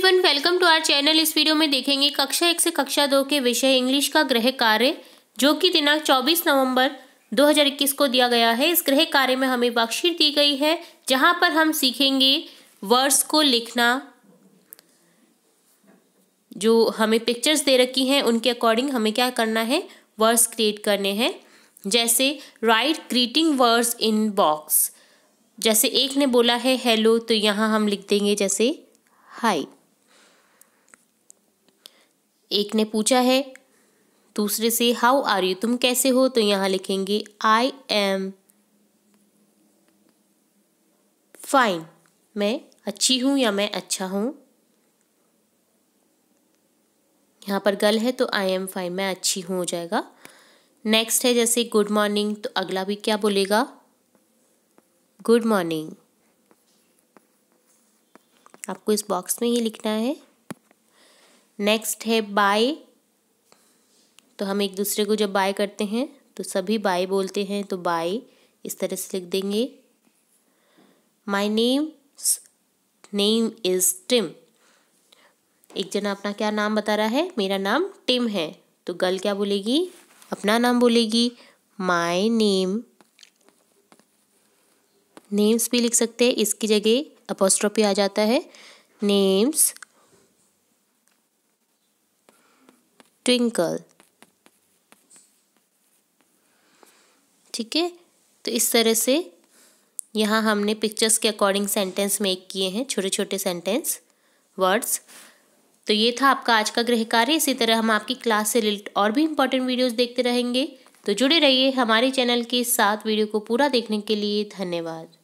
everyone welcome to our channel इस video में देखेंगे कक्षा एक से कक्षा दो के विषय इंग्लिश का गृह कार्य जो कि दिनांक 24 नवंबर 2021 को दिया गया है इस गृह कार्य में हमें वर्कशीट दी गई है जहां पर हम सीखेंगे वर्ड्स को लिखना जो हमें पिक्चर्स दे रखी हैं उनके अकॉर्डिंग हमें क्या करना है वर्ड्स क्रिएट करने हैं जैसे write greeting words in box जैसे एक ने बोला है हेलो तो यहाँ हम लिख देंगे जैसे हाई एक ने पूछा है दूसरे से हाउ आर यू तुम कैसे हो तो यहां लिखेंगे आई एम फाइन मैं अच्छी हूं या मैं अच्छा हूं यहां पर गल है तो आई एम फाइन मैं अच्छी हूं हो जाएगा नेक्स्ट है जैसे गुड मॉर्निंग तो अगला भी क्या बोलेगा गुड मॉर्निंग आपको इस बॉक्स में ये लिखना है नेक्स्ट है बाय तो हम एक दूसरे को जब बाय करते हैं तो सभी बाय बोलते हैं तो बाय इस तरह से लिख देंगे my name name is Tim एक जना अपना क्या नाम बता रहा है मेरा नाम टिम है तो गर्ल क्या बोलेगी अपना नाम बोलेगी माय नेम नेम्स भी लिख सकते हैं इसकी जगह अपोस्ट्रोपी आ जाता है नेम्स ट्विंकल ठीक है तो इस तरह से यहाँ हमने पिक्चर्स के अकॉर्डिंग सेंटेंस मेक किए हैं छोटे छोटे सेंटेंस वर्ड्स तो ये था आपका आज का गृह कार्य इसी तरह हम आपकी क्लास से रिलेटेड और भी इम्पोर्टेंट वीडियोस देखते रहेंगे तो जुड़े रहिए हमारे चैनल के साथ वीडियो को पूरा देखने के लिए धन्यवाद